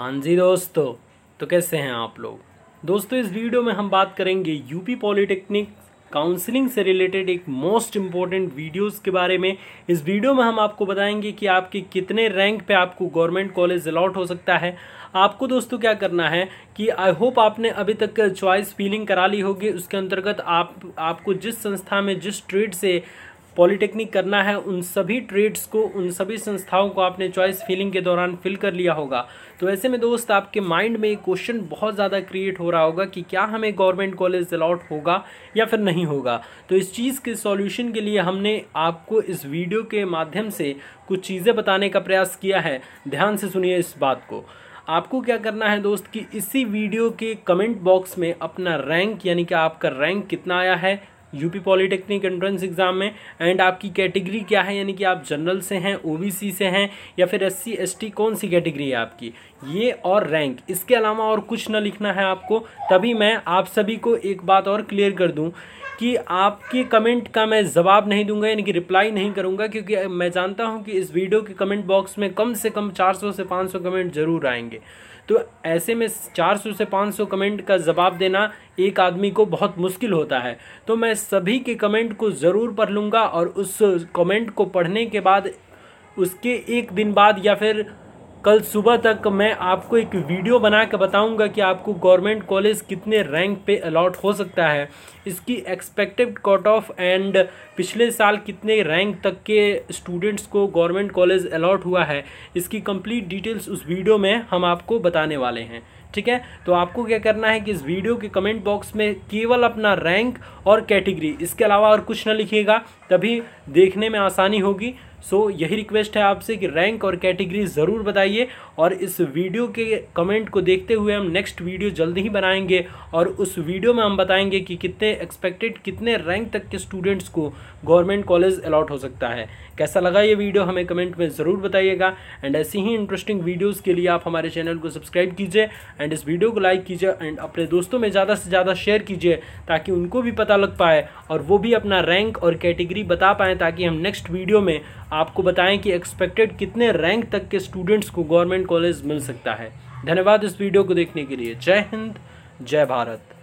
हाँ जी दोस्तों तो कैसे हैं आप लोग दोस्तों इस वीडियो में हम बात करेंगे यूपी पॉलिटेक्निक काउंसलिंग से रिलेटेड एक मोस्ट इम्पॉर्टेंट वीडियोस के बारे में इस वीडियो में हम आपको बताएंगे कि आपके कितने रैंक पे आपको गवर्नमेंट कॉलेज अलॉट हो सकता है आपको दोस्तों क्या करना है कि आई होप आपने अभी तक चॉइस फीलिंग करा ली होगी उसके अंतर्गत आप आपको जिस संस्था में जिस ट्रेड से पॉलिटेक्निक करना है उन सभी ट्रेड्स को उन सभी संस्थाओं को आपने चॉइस फिलिंग के दौरान फिल कर लिया होगा तो ऐसे में दोस्त आपके माइंड में क्वेश्चन बहुत ज़्यादा क्रिएट हो रहा होगा कि क्या हमें गवर्नमेंट कॉलेज अलाउट होगा या फिर नहीं होगा तो इस चीज़ के सॉल्यूशन के लिए हमने आपको इस वीडियो के माध्यम से कुछ चीज़ें बताने का प्रयास किया है ध्यान से सुनिए इस बात को आपको क्या करना है दोस्त कि इसी वीडियो के कमेंट बॉक्स में अपना रैंक यानी कि आपका रैंक कितना आया है यूपी पॉलिटेक्निक एंट्रेंस एग्ज़ाम में एंड आपकी कैटेगरी क्या है यानी कि आप जनरल से हैं ओबीसी से हैं या फिर एससी एसटी कौन सी कैटेगरी है आपकी ये और रैंक इसके अलावा और कुछ ना लिखना है आपको तभी मैं आप सभी को एक बात और क्लियर कर दूँ कि आपके कमेंट का मैं जवाब नहीं दूंगा यानी कि रिप्लाई नहीं करूंगा क्योंकि मैं जानता हूं कि इस वीडियो के कमेंट बॉक्स में कम से कम 400 से 500 कमेंट ज़रूर आएंगे तो ऐसे में 400 से 500 कमेंट का जवाब देना एक आदमी को बहुत मुश्किल होता है तो मैं सभी के कमेंट को ज़रूर पढ़ लूँगा और उस कमेंट को पढ़ने के बाद उसके एक दिन बाद या फिर कल सुबह तक मैं आपको एक वीडियो बना के बताऊँगा कि आपको गवर्नमेंट कॉलेज कितने रैंक पे अलॉट हो सकता है इसकी एक्सपेक्टेड कट ऑफ एंड पिछले साल कितने रैंक तक के स्टूडेंट्स को गवर्नमेंट कॉलेज अलॉट हुआ है इसकी कंप्लीट डिटेल्स उस वीडियो में हम आपको बताने वाले हैं ठीक है तो आपको क्या करना है कि इस वीडियो के कमेंट बॉक्स में केवल अपना रैंक और कैटेगरी इसके अलावा और कुछ ना लिखिएगा तभी देखने में आसानी होगी सो so, यही रिक्वेस्ट है आपसे कि रैंक और कैटेगरी ज़रूर बताइए और इस वीडियो के कमेंट को देखते हुए हम नेक्स्ट वीडियो जल्दी ही बनाएंगे और उस वीडियो में हम बताएंगे कि कितने एक्सपेक्टेड कितने रैंक तक के स्टूडेंट्स को गवर्नमेंट कॉलेज अलाट हो सकता है कैसा लगा ये वीडियो हमें कमेंट में ज़रूर बताइएगा एंड ऐसी ही इंटरेस्टिंग वीडियोज़ के लिए आप हमारे चैनल को सब्सक्राइब कीजिए एंड इस वीडियो को लाइक कीजिए एंड अपने दोस्तों में ज़्यादा से ज़्यादा शेयर कीजिए ताकि उनको भी पता लग पाए और वो भी अपना रैंक और कैटेगरी जल्दी बता पाएँ ताकि हम नेक्स्ट वीडियो में आपको बताएं कि एक्सपेक्टेड कितने रैंक तक के स्टूडेंट्स को गवर्नमेंट कॉलेज मिल सकता है धन्यवाद इस वीडियो को देखने के लिए जय हिंद जय भारत